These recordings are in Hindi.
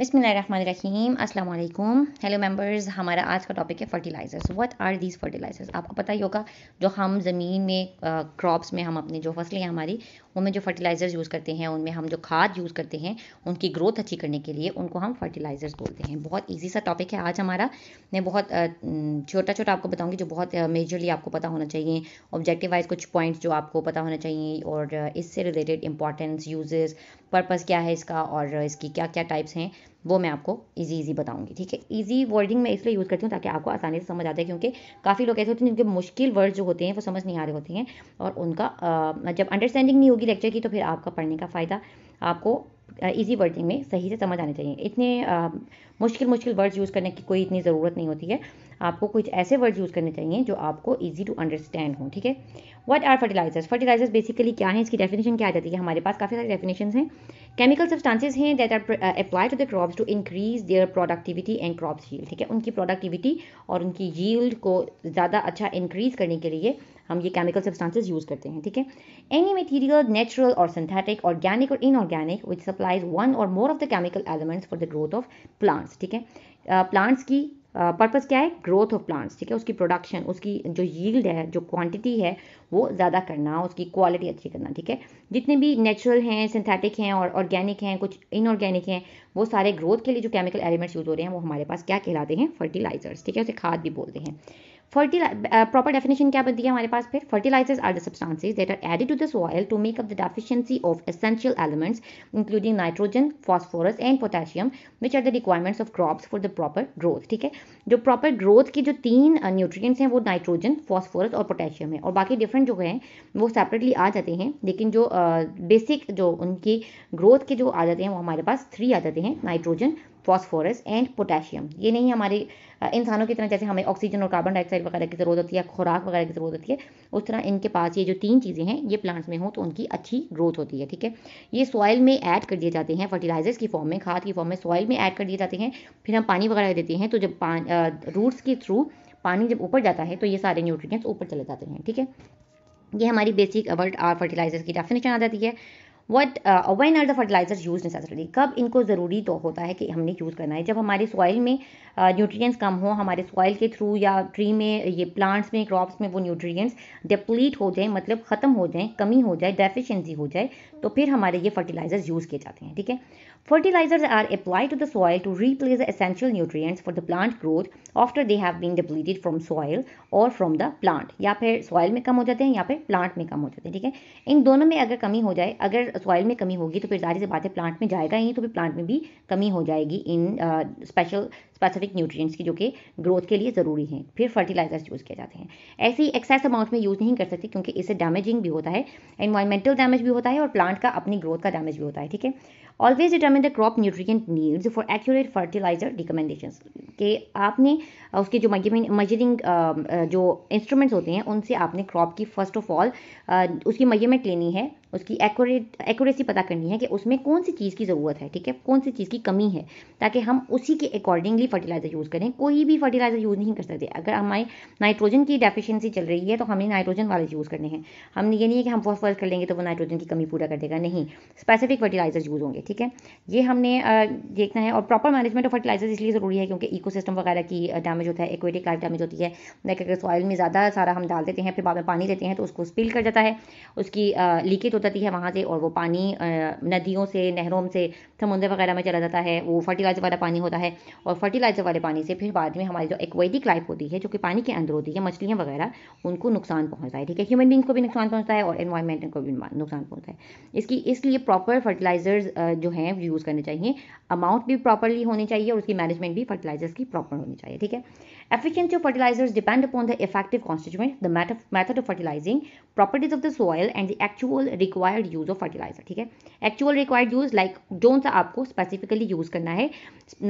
बिसमीम अल्लाम हेलो मेंबर्स हमारा आज का टॉपिक है fertilisers what are these fertilisers आपको पता ही होगा जो हम ज़मीन में क्रॉप्स में हम अपने जो फसलें हैं हमारी उनमें जो फर्टिलाइज़र्स यूज़ करते हैं उनमें हम जो खाद यूज़ करते हैं उनकी ग्रोथ अच्छी करने के लिए उनको हम फर्टिलाइज़र्स बोलते हैं बहुत ईजी सा टॉपिक है आज हमारा मैं बहुत छोटा छोटा आपको बताऊँगी जो बहुत मेजरली आपको पता होना चाहिए ऑब्जेक्टिव वाइज कुछ पॉइंट्स जो आपको पता होना चाहिए और इससे रिलेटेड इंपॉर्टेंस यूजेस पर्पज़ क्या है इसका और इसकी क्या क्या टाइप्स हैं वो मैं आपको इजी इजी बताऊंगी ठीक है इजी वर्डिंग मैं इसलिए यूज़ करती हूँ ताकि आपको आसानी से समझ आ जाए क्योंकि काफ़ी लोग ऐसे होते हैं जिनके मुश्किल वर्ड जो होते हैं वो समझ नहीं आ रहे होते हैं और उनका जब अंडरस्टैंडिंग नहीं होगी लेक्चर की तो फिर आपका पढ़ने का फ़ायदा आपको ईजी वर्डिंग में सही से समझ आने चाहिए इतने आ, मुश्किल मुश्किल वर्ड्स यूज़ करने की कोई इतनी ज़रूरत नहीं होती है आपको कुछ ऐसे वर्ड यूज़ करने चाहिए जो आपको ईजी टू अंडरस्टैंड हो ठीक है what are fertilisers fertilisers basically क्या है इसकी डेफिनेशन क्या आ जाती है हमारे पास काफ़ी सारे डेफिनेशन हैं केमिकल सब्सटेंसेस हैं that are apply to the crops to increase their productivity and crop yield ठीक है उनकी प्रोडक्टिविटी और उनकी यील्ड को ज़्यादा अच्छा इंक्रीज करने के लिए हम ये केमिकल सब्सटेंसेस यूज़ करते हैं ठीक है एनी मटीरियल नेचुरल और सिंथेटिक ऑर्गेनिक और इनऑर्गेनिक विच सप्लाइज वन और more of the chemical elements for the growth of plants ठीक है प्लांट्स uh, की पर्पज़ uh, क्या है ग्रोथ ऑफ प्लांट्स ठीक है उसकी प्रोडक्शन उसकी जो यील्ड है जो क्वांटिटी है वो ज़्यादा करना उसकी क्वालिटी अच्छी करना ठीक है जितने भी नेचुरल हैं सिंथेटिक हैं और ऑर्गेनिक हैं कुछ इनऑर्गेनिक हैं वो सारे ग्रोथ के लिए जो केमिकल एलिमेंट्स यूज़ हो रहे हैं वो हमारे पास क्या कहलाते हैं फर्टिलाइजर्स ठीक है उसे खाद भी बोलते हैं फर्टिला प्रॉपर डेफिनेशन क्या बनती है हमारे पास फिर fertilisers are the substances that are added to the soil to make up the deficiency of essential elements including nitrogen phosphorus and potassium which are the requirements of crops for the proper growth ठीक है जो प्रॉपर ग्रोथ के जो तीन न्यूट्रिएंट्स uh, हैं वो नाइट्रोजन फॉस्फोरस और पोटेशियम है और बाकी डिफरेंट जो है वो सेपरेटली आ जाते हैं लेकिन जो बेसिक uh, जो उनकी ग्रोथ के जो आ जाते हैं वो हमारे पास थ्री आ जाते हैं नाइट्रोजन फॉस्फोरस एंड पोटेशियम ये नहीं हमारे इंसानों की तरह जैसे हमें ऑक्सीजन और कार्बन डाइऑक्साइड वगैरह की ज़रूरत होती है खुराक वगैरह की ज़रूरत होती है उस तरह इनके पास ये जो तीन चीज़ें हैं ये प्लांट्स में हों तो उनकी अच्छी ग्रोथ होती है ठीक है ये सॉइल में ऐड कर दिए जाते हैं फर्टिलाइजर्स की फॉर्म में खाद की फॉर्म में सॉइल में ऐड कर दिए जाते हैं फिर हम पानी वगैरह देते हैं तो जब रूट्स के थ्रू पानी जब ऊपर जाता है तो ये सारे न्यूट्रिएंट्स ऊपर चले जाते हैं ठीक है ये हमारी बेसिक वर्ड आर फर्टिलाइजर्स की डेफिनेशन आ जाती है what when are the fertiliser use necessarily कब इनको ज़रूरी तो होता है कि हमने यूज़ करना है जब uh, हमारे सॉइल में न्यूट्रिएंट्स कम हो हमारे सॉइल के थ्रू या ट्री में ये प्लांट्स में क्रॉप्स में वो न्यूट्रिएंट्स डिप्लीट हो जाए मतलब ख़त्म हो जाए कमी हो जाए डेफिशेंसी हो जाए तो फिर हमारे ये फर्टिलाइजर्स यूज़ किए जाते हैं ठीक है Fertilizers are applied to the soil to replace the essential nutrients for the plant growth after they have been depleted from soil or from the plant या फिर soil में कम हो जाते हैं या फिर plant में कम हो जाते हैं ठीक है इन दोनों में अगर कमी हो जाए अगर soil में कमी होगी तो फिर जाहिर से बात है plant में जाएगा ही तो फिर plant में भी कमी हो जाएगी इन स्पेशल स्पेसिफिक न्यूट्रिएंट्स की जो कि ग्रोथ के लिए ज़रूरी हैं फिर फर्टिलाइजर्स यूज़ किए जाते हैं ऐसे ही एक्सेस अमाउंट में यूज़ नहीं कर सकते क्योंकि इससे डैमेजिंग भी होता है एनवायरमेंटल डैमेज भी होता है और प्लांट का अपनी ग्रोथ का डैमेज भी होता है ठीक है always determine the crop nutrient needs for accurate fertiliser recommendation के आपने उसके जो मजरिंग जो इंस्ट्रूमेंट्स होते हैं उनसे आपने क्रॉप की फर्स्ट ऑफ ऑल उसकी मयमेंट लेनी है उसकी एक्यूरेट एक्यूरेसी पता करनी है कि उसमें कौन सी चीज़ की ज़रूरत है ठीक है कौन सी चीज़ की कमी है ताकि हम उसी के अकॉर्डिंगली फर्टिलाइज़र यूज़ करें कोई भी फर्टिलाइज़र यूज़ नहीं कर सकते अगर हमारे नाइट्रोजन की डेफिशिएंसी चल रही है तो हमें नाइट्रोजन वाले यूज़ करने हैं हमने ये नहीं है कि हम फॉस्फोरस कर लेंगे तो वो नाइट्रोजन की कमी पूरा कर देगा नहीं स्पेसिफिक फर्टिलाइज़र यूज़ होंगे ठीक है ये हमने देखना है और प्रॉपर मैनेजमेंट ऑफ फर्टिलाइजर इसलिए ज़रूरी है क्योंकि इको वगैरह की डैमेज होता है एक्वेटिक लाइफ डैमेज होती है लाइक अगर सॉइल में ज़्यादा सारा हम डाल देते हैं फिर बाद में पानी देते हैं तो उसको स्पिल कर जाता है उसकी लीकेज उतरती है वहाँ से और वो पानी नदियों से नहरों से समुद्र वगैरह में चला जाता है वो फर्टिलाइज़र वाला पानी होता है और फर्टिलाइज़र वाले पानी से फिर बाद में हमारी जो एक्वेटिक लाइफ होती है जो कि पानी के अंदर होती है मछलियाँ वगैरह उनको नुकसान पहुँचता है ठीक है ह्यूमन बींग्स को भी नुकसान पहुँचता है और एनवायरमेंट को भी नुकसान पहुँचता है इसकी इसलिए प्रॉपर फर्टिलाइज़र्स जो हैं यूज़ करने चाहिए अमाउंट भी प्रॉपरली होनी चाहिए और उसकी मैनेजमेंट भी फर्टिलाइज़र्स की प्रॉपर होनी चाहिए ठीक है Efficiency of fertilizers depend upon the effective constituent, the method of fertilizing, properties of the soil and the actual required use of fertilizer. ठीक है actual required use like zone सा आपको स्पेसिफिकली यूज करना है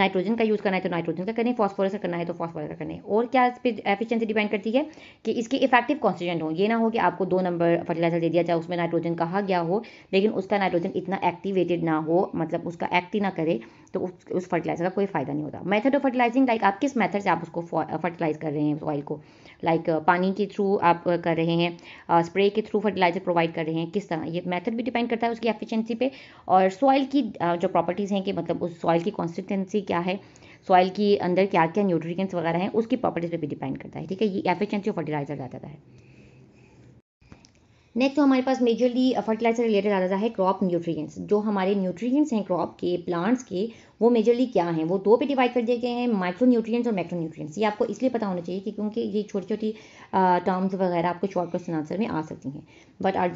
नाइट्रोजन का यूज करना है तो नाइट्रोजन का करें फॉस्फोरस का करना है तो फॉस्फोरस का करना है और क्या इस पर एफिशिएंसी डिपेंड करती है कि इसके इफेक्टिव कॉन्स्टिट्यूंट हो ये ना हो कि आपको दो नंबर फर्टिलाइजर दे दिया जाए उसमें नाइट्रोजन कहा गया हो लेकिन उसका नाइट्रोजन इतना एक्टिवेटेड ना हो मतलब उसका एक्ट ही ना करे तो उस उस फर्टिलाइजर का कोई फ़ायदा नहीं होता मेथड ऑफ फर्टिलाइजिंग लाइक आप किस मेथड से आप उसको फर्टिलाइज कर रहे हैं सॉइल को लाइक like, पानी के थ्रू आप कर रहे हैं स्प्रे के थ्रू फर्टिलाइजर प्रोवाइड कर रहे हैं किस तरह ये मेथड भी डिपेंड करता है उसकी एफिशिएंसी पे और सॉइल की जो प्रॉपर्टीज़ हैं कि मतलब उस सॉइल की कॉन्सिस्टेंसी क्या है सॉइल के अंदर क्या क्या न्यूट्रिएंट्स वगैरह हैं उसकी प्रॉपर्टीज़ पे भी डिपेंड करता है ठीक है ये एफिशिएंसी ऑफ फर्टिलाइजर ज़्यादा है नेक्स्ट तो हमारे पास मेजरली फर्टिलाइजर रिलेटेड आ जाता है क्रॉप न्यूट्रिएंट्स जो हमारे न्यूट्रिएंट्स हैं क्रॉप के प्लांट्स के वो मेजरली क्या हैं वो दो पे डिवाइड कर दिए गए हैं माइक्रो न्यूट्रिएंट्स और मैक्रो न्यूट्रिएंट्स ये आपको इसलिए पता होना चाहिए कि क्योंकि ये छोटी छोटी टर्म्स वगैरह आपको शॉर्ट क्वेश्चन आंसर में आ सकती हैं बट आर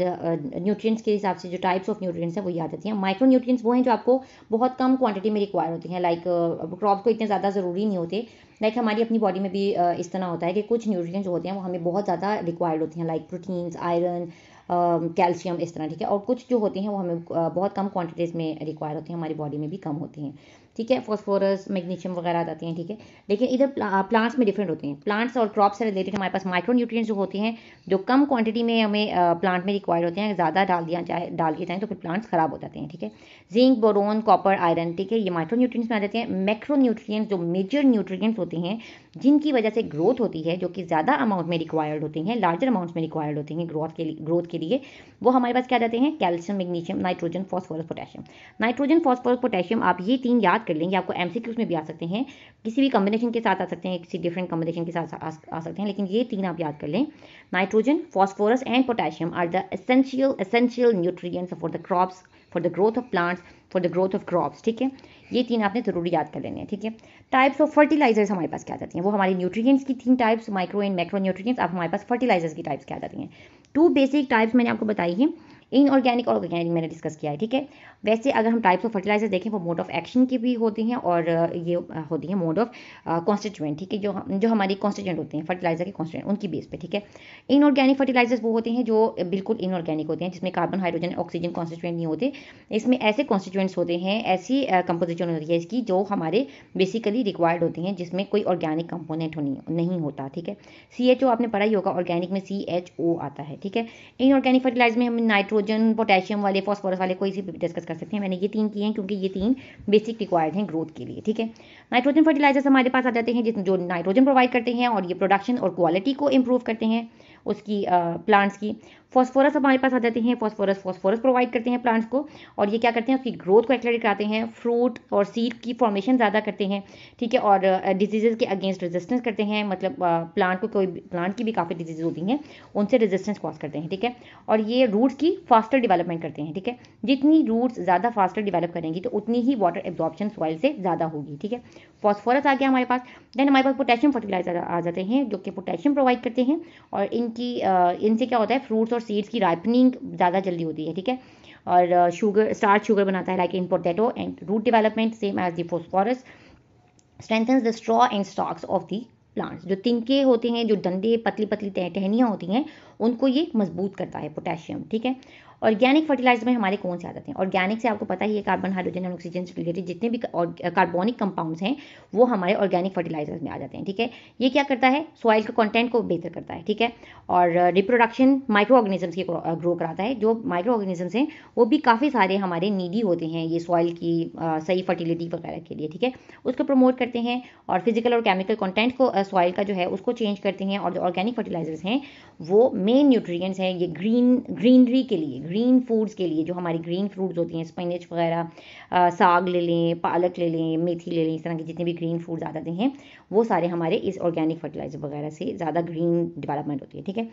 न्यूट्रिएंट्स के हिसाब से जो टाइप्स ऑफ न्यूट्रिएंट्स हैं वो याद रहती हैं माइक्रो न्यूट्रिएंट्स वो हैं जो आपको बहुत कम क्वांटिटी में रिक्वायर होते हैं लाइक क्रॉप uh, को इतने ज़्यादा ज़रूरी नहीं होते लाइक हमारी अपनी बॉडी में भी uh, इस तरह होता है कि कुछ न्यूट्रिएंट्स होते हैं वो हमें बहुत ज़्यादा रिक्वायर्ड होते हैं लाइक प्रोटीन्स आयरन कैल्शियम इस तरह ठीक है और कुछ जो होते हैं वो हमें बहुत कम क्वांटिटीज़ में रिक्वायर होते हैं हमारी बॉडी में भी कम होती हैं ठीक है फॉस्फोरस मैग्नीशियम वगैरह आती हैं ठीक है लेकिन इधर प्लांट्स में डिफरेंट होते हैं प्लांट्स और क्रॉप्स से रिलेटेड हमारे पास माइक्रो न्यूट्रिएंट्स जो होते हैं जो कम क्वांटिटी में हमें प्लांट में रिक्वायर होते हैं ज़्यादा डाल दिया जाए डाल दिए जाएँ तो फिर प्लांट्स खराब हो जाते हैं ठीक है जिंक बोरोन कॉपर आयरन ठीक है ये माइक्रो न्यूट्रिएंट्स में आ जाते हैं मैक्रो न्यूट्रिएंट्स जो मेजर न्यूट्रिएंट्स होते हैं जिनकी वजह से ग्रोथ होती है जो कि ज़्यादा अमाउंट में रिक्वायर्ड होती हैं लार्जर अमाउंट्स में रिक्वायर्ड होती हैं ग्रोथ के लिए ग्रोथ के लिए वो हमारे पास क्या जाते हैं calcium magnesium nitrogen phosphorus potassium nitrogen phosphorus potassium आप ये तीन याद कर लेंगे आपको एम में भी आ सकते हैं किसी भी कम्बिनेशन के साथ आ सकते हैं किसी डिफरेंट कम्बिनेशन के साथ आ सकते हैं लेकिन ये तीन आप याद कर लें nitrogen phosphorus and potassium are the essential essential nutrients for the crops for the growth of plants for the growth of crops ठीक है ये तीन आपने जरूरी याद कर लेने हैं ठीक है टाइप्स ऑफ फर्टिलाइजर्स हमारे पास क्या जाती हैं वो हमारी न्यूट्रिएंट्स की तीन types micro and macro nutrients अब हमारे पास फर्टिलाइजर्स की टाइप्स क्या जाती हैं टू बेसिक टाइप्स मैंने आपको बताई है इनऑर्गेनिक और ऑर्गेनिक मैंने डिस्कस किया है ठीक है वैसे अगर हम टाइप्स ऑफ फर्टिलाइजर देखें वो मोड ऑफ एक्शन की भी होती हैं और ये होती हैं मोड ऑफ कॉन्स्टिट्यूएंट ठीक है जो जो हमारी कॉन्स्टिट्यूएंट होते हैं फर्टिलाइजर के कॉन्स्टिट्यूएंट उनकी बेस पे ठीक है इनऑर्गेनिक फर्टिलाइजर्स वो होते हैं जो बिल्कुल इनऑर्गेनिक होते हैं जिसमें कार्बन हाइड्रोजन ऑक्सीजन कॉन्स्टिट्यूएंट नहीं होते इसमें ऐसे कॉन्स्टिट्यूएंट्स होते हैं ऐसी कंपोजिशन होती है इसकी जो हमारे बेसिकली रिक्वायर्ड होती हैं जिसमें कोई ऑर्गेनिक कंपोनेंट नहीं होता ठीक है सी आपने पढ़ा ही होगा ऑर्गेनिक में सी आता है ठीक है इनऑर्गेनिक फर्टिलाइजर में हम नाइट्रोजन नाइट्रोजन पोटेशियम वाले फॉस्फोरस वाले कोई सी डिस्कस कर सकते हैं मैंने ये तीन किए हैं क्योंकि ये तीन बेसिक रिक्वायर्ड हैं ग्रोथ के लिए ठीक है नाइट्रोजन फर्टिलाइजर्स हमारे पास आ जाते हैं जिसमें जो नाइट्रोजन प्रोवाइड करते हैं और ये प्रोडक्शन और क्वालिटी को इम्प्रूव करते हैं उसकी प्लांट्स की फॉस्फोरस हमारे पास आ जाते हैं फॉस्फोरस फॉस्फोरस प्रोवाइड करते हैं प्लांट्स को और ये क्या करते हैं उसकी ग्रोथ को एक्सलेट कराते हैं फ्रूट और सीड की फॉर्मेशन ज़्यादा करते हैं ठीक है और डिजीजेज़ के अगेंस्ट रेजिस्टेंस करते हैं मतलब प्लांट को कोई प्लांट की भी काफ़ी डिजीज होती हैं उनसे रेजिस्टेंस कॉज करते हैं ठीक है और ये रूट्स की फास्टर डिवेलपमेंट करते हैं ठीक है जितनी रूट्स ज़्यादा फास्टर डिवेलप करेंगी तो उतनी ही वाटर एब्जॉर्प्शन सॉइल से ज़्यादा होगी ठीक है फॉस्फोरस आ गया हमारे पास देन हमारे पास पोटेशियम फर्टिलाइजर आ जाते हैं जो कि पोटेशियम प्रोवाइड करते हैं और इनकी इनसे क्या होता है फ्रूट्स और और सीड्स की राइपनिंग ज़्यादा जल्दी होती है ठीक है और शुगर स्टार्च शुगर बनाता है like in potato and root development same as the phosphorus strengthens the straw and stalks of the plants जो तिनके होते हैं जो डंडे पतली पतली टहनियाँ होती हैं उनको ये मजबूत करता है पोटेशियम ठीक है ऑर्गेनिक फर्टिलाइजर में हमारे कौन से आ जाते हैं ऑर्गेनिक से आपको पता ही है कार्बन हाइड्रोजन और ऑक्सीजन से रिलेटेड जितने भी कार्बोनिक कंपाउंड्स हैं वो हमारे ऑर्गेनिक फर्टिलाइजर्स में आ जाते हैं ठीक है ये क्या करता है सॉइल के कंटेंट को बेहतर करता है ठीक है और रिप्रोडक्शन माइक्रो ऑर्गेनिजम्स के ग्रो कराता है जो माइक्रो ऑर्गेनिजम्स हैं वो भी काफ़ी सारे हमारे नीडी होते हैं ये सॉइल की सही फर्टिलिटी वगैरह के लिए ठीक है उसको प्रमोट करते हैं और फिजिकल और केमिकल कंटेंट को सॉइल का जो है उसको चेंज करते हैं और जो ऑर्गेनिक फर्टिलाइजर्स हैं वो मेन न्यूट्रिएंट्स हैं ये ग्रीन ग्रीनरी के लिए ग्रीन फूड्स के लिए जो हमारी ग्रीन फ्रूट्स होती हैं स्पिनच वगैरह साग ले लें पालक ले लें मेथी ले लें इस तरह के जितने भी ग्रीन फूड्स आ जाते हैं वो सारे हमारे इस ऑर्गेनिक फर्टिलाइजर वगैरह से ज़्यादा ग्रीन डेवलपमेंट होती है ठीक है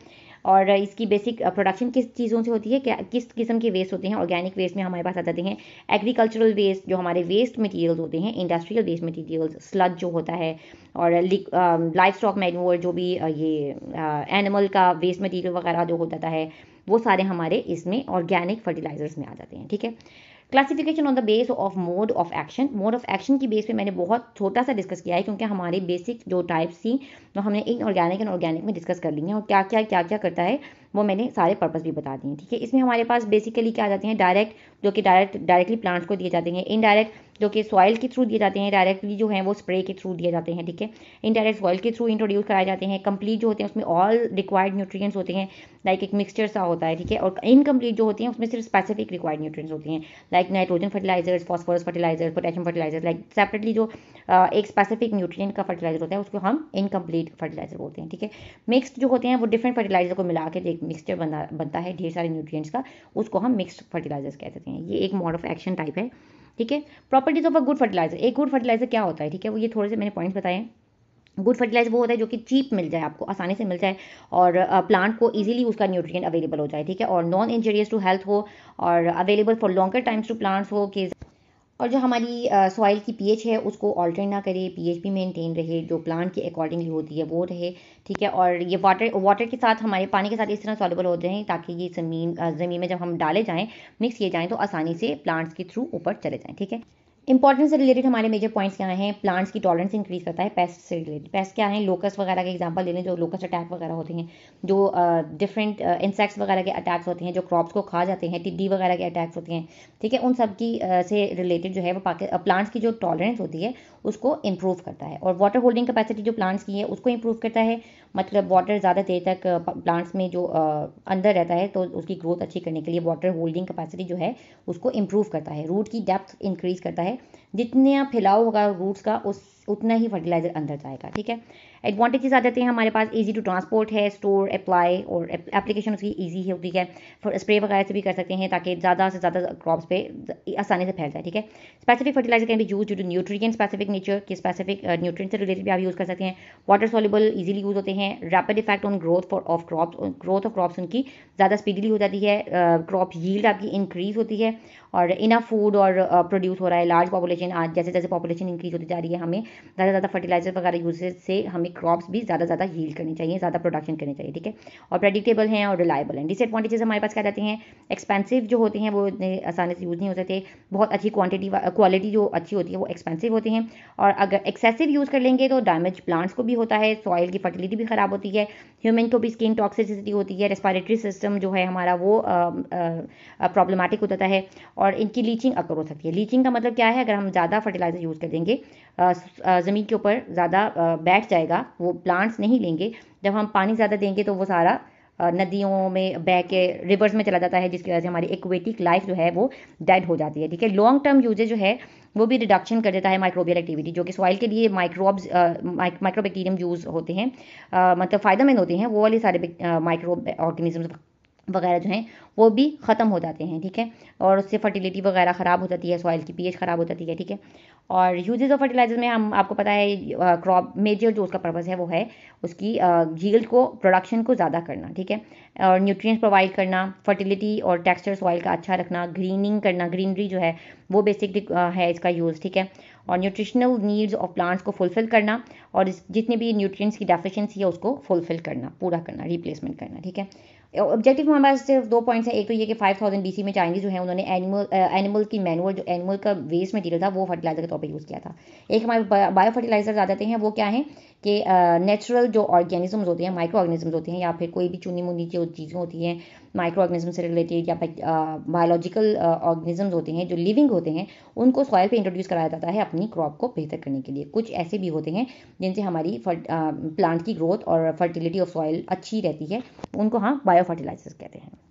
और इसकी बेसिक प्रोडक्शन किस चीज़ों से होती है क्या किस किस्म के वेस्ट होते हैं ऑर्गेनिक वेस्ट में हमारे पास आ जाते हैं एग्रीकल्चरल वेस्ट जो हमारे वेस्ट मटीरियल्स होते हैं इंडस्ट्रियल वेस्ट मटीरियल्स स्लज जो होता है और लाइफ स्टॉक मैन्योर जो भी ये एनिमल का वेस्ट मटीरियल वगैरह जो हो जाता है वो सारे हमारे इसमें ऑर्गेनिक फर्टिलाइजर्स में आ जाते हैं ठीक है classification on the base of mode of action mode of action की बेस पे मैंने बहुत छोटा सा डिस्कस किया है क्योंकि हमारे बेसिक जो टाइप्स थी वो हमने ऑर्गेनिक एंड ऑर्गेनिक में डिस्कस कर ली है और क्या क्या क्या क्या करता है वो मैंने सारे पर्पज़ भी बता दिए ठीक है इसमें हमारे पास बेसिकली क्या आ जाते हैं डायरेक्ट जो कि डायरेक्ट डायरेक्टली प्लांट्स को दिए जाते हैं इनडायरेक्ट जो कि सॉइल के थ्रू दिए जाते हैं डायरेक्टली जो है वो स्प्रे के थ्रू दिए जाते हैं ठीक है इनडायरेक्ट सॉइल के थ्रू इंट्रोड्यूस कराए जाते हैं कंप्लीट जो होते हैं उसमें ऑल रिक्वायर्ड न्यूट्रिएंट्स होते हैं लाइक एक मिक्सचर सा होता है ठीक है और इनकम्प्लीट जो होते हैं उसमें सिर्फ स्पेसिफिक रिक्वायर्ड न्यूट्रिएंट्स होते हैं like nitrogen fertilisers phosphorus fertiliser potassium fertiliser like separately जो uh, एक स्पेसिफिक न्यूट्रिएंट का फर्टिलाइजर होता है उसको हम इनकम्प्लीट फर्टिलाइजर बोलते हैं ठीक है मिक्सड जो होते हैं वो डिफरेंट फर्टिलाइजर को मिला के एक मिक्सचर बना बनता है ढेर सारे न्यूट्रिएंट्स का उसको हम मिक्स फर्टिलाइजर्स कह सकते हैं ये एक मोड ऑफ एक्शन टाइप है ठीक है properties of a good fertiliser एक गुड फर्टिलाइजर क्या होता है ठीक है वो ये थोड़े से मैंने पॉइंट्स बताए गुड फर्टिलाइजर वो होता है जो कि चीप मिल जाए आपको आसानी से मिल जाए और प्लांट को इजीली उसका न्यूट्रिएंट अवेलेबल हो जाए ठीक है और नॉन इंजरियस टू हेल्थ हो और available for longer times to plants हो कि और जो हमारी सॉइल की पीएच है उसको ऑल्टर ना करे पीएच भी मेंटेन रहे जो प्लांट के अकॉर्डिंगली होती है वो रहे ठीक है और ये वाटर वाटर के साथ हमारे पानी के साथ इस तरह सॉलेबल होते हैं ताकि ये ज़मीन ज़मीन में जब हम डाले जाएँ मिक्स किए जाएँ तो आसानी से प्लांट्स के थ्रू ऊपर चले जाएँ ठीक है इंपॉर्टेंस से रिलेटेड हमारे मेजर पॉइंट्स क्या हैं प्लांट्स की टॉलरेंस इंक्रीज करता है पेस्ट से रिलेटेड पेस्ट क्या है लोकस वगैरह के एग्जांपल ले लें जो लोकस अटैक वगैरह होते हैं जो डिफरेंट इंसेक्ट्स वगैरह के अटैक्स होते हैं जो क्रॉप्स को खा जाते हैं टिड्डी वगैरह के अटैक्स होते हैं ठीक है उन सब की uh, से रिलेटेड जो है वो प्लांट्स की जो टॉलरेंस होती है उसको इम्प्रूव करता है और वाटर होल्डिंग कैपेसिटी जो प्लांट्स की है उसको इम्प्रूव करता है मतलब वाटर ज़्यादा देर तक प्लांट्स में जो अंदर रहता है तो उसकी ग्रोथ अच्छी करने के लिए वाटर होल्डिंग कैपेसिटी जो है उसको इम्प्रूव करता है रूट की डेप्थ इंक्रीज करता है जितना फैलाव होगा रूट्स का उस उतना ही फर्टिलाइजर अंदर जाएगा ठीक है एडवांटेजेस आ जाते हैं हमारे पास इजी टू ट्रांसपोर्ट है स्टोर अप्लाई और एप्लीकेशन उसकी इजी है ठीक है फिर स्प्रे वगैरह से भी कर सकते हैं ताकि ज़्यादा से ज़्यादा क्रॉप्स पे आसानी से फैल जाए ठीक है स्पेसिफिक फर्टिलाइजर कैन भी use to nutrient specific nature के स्पेसिफिक न्यूट्रिएंट से रिलेटेड भी आप यूज़ कर सकते हैं वाटर सॉलिबल ईजिली यूज़ होते हैं rapid effect on growth for of crop growth of crops उनकी ज़्यादा स्पीडली हो जाती है क्रॉप uh, यील्ड आपकी इंक्रीज होती है और इना फूड और प्रोड्यूस uh, हो रहा है लार्ज पॉपुलेशन आज जैसे जैसे पॉपुलेशन इंक्रीज होती जा रही है हमें ज़्यादा से ज़्यादा फर्टिलाइजर वगैरह यूज से हमें क्रॉप्स भी ज़्यादा ज़्यादा हील करनी चाहिए ज़्यादा प्रोडक्शन करनी चाहिए ठीक है और प्रेडिक्टेबल हैं और रिलायबल हैं डिसएडवांटेजेस हमारे पास क्या जाते हैं एक्सपेंसिव जो होते हैं वो इतने आसानी से यूज़ नहीं हो सकते बहुत अच्छी क्वान्टिटी क्वालिटी जो अच्छी होती है वो एक्सपेंसिव होते हैं और अगर एक्सेसिव यूज़ कर लेंगे तो डैमेज प्लांट्स को भी होता है सॉइल की फर्टिलिटी भी ख़राब होती है ह्यूमन को भी स्किन टॉक्सिसिटी होती है रेस्पायरेटरी सिस्टम जो है हमारा वो प्रॉब्लमेटिक um, uh, uh, हो जाता है और इनकी लीचिंग अकर हो सकती है लीचिंग का मतलब क्या है अगर हम ज़्यादा फर्टिलाइज़र यूज़ कर देंगे ज़मीन के ऊपर ज़्यादा बैठ जाएगा वो प्लांट्स नहीं लेंगे जब हम पानी ज़्यादा देंगे तो वो सारा नदियों में बह के रिवर्स में चला जाता है जिसकी वजह से हमारी एक्वेटिक लाइफ जो है वो डेड हो जाती है ठीक है लॉन्ग टर्म यूजेज जो है वो भी रिडक्शन कर देता है माइक्रोबियल एक्टिविटी जो कि सॉइल के लिए माइक्रोब्स माइक्रोबैक्टीरियम यूज होते हैं आ, मतलब फ़ायदेमंद होते हैं वो वाले सारे माइक्रो ऑर्गेनिजम्स वगैरह जो हैं वो भी ख़त्म हो जाते हैं ठीक है और उससे फर्टिलिटी वगैरह ख़राब हो जाती है सॉइल की पीएच ख़राब हो जाती है ठीक है और यूजेज ऑफ फर्टिलाइजर में हम आपको पता है क्रॉप मेजर जो उसका पर्पज़ है वो है उसकी झील को प्रोडक्शन को ज़्यादा करना ठीक है और न्यूट्रिएंट्स प्रोवाइड करना फर्टिलिटी और टेक्सचर सॉइल का अच्छा रखना ग्रीनिंग करना ग्रीनरी जो है वो बेसिकली है इसका यूज़ ठीक है और न्यूट्रिशनल नीड्स ऑफ प्लांट्स को फुलफ़िल करना और जितने भी न्यूट्रिएंट्स की डेफिशिएंसी है उसको फुलफ़िल करना पूरा करना रिप्लेसमेंट करना ठीक है ऑब्जेक्टिव में हमारे सिर्फ दो पॉइंट्स हैं एक तो ये कि फाइव थाउजेंड बी में चाइनीज जो है उन्होंने एनिमल एनिमल की मैनुअल जो एनिमल का वेस्ट मटीरियल था वो फर्टिलाइजर के तौर पर यूज़ किया था एक हमारे बायो फर्टिलाइजर आ जाते हैं वो क्या है कि नेचुरल जो ऑर्गेनिजम्स होते हैं माइक्रो ऑर्गेनिजम्स होते हैं या फिर कोई भी चुनी मुनी जो चीज़ें होती हैं माइक्रो ऑर्गेनिज्म से रिलेटेड या बायोलॉजिकल ऑर्गेनिजम्स होते हैं जो लिविंग होते हैं उनको सॉयल पे इंट्रोड्यूस कराया जाता है अपनी क्रॉप को बेहतर करने के लिए कुछ ऐसे भी होते हैं जिनसे हमारी प्लांट की ग्रोथ और फर्टिलिटी ऑफ सॉयल अच्छी रहती है उनको हाँ बायो फर्टिलाइजर्स कहते हैं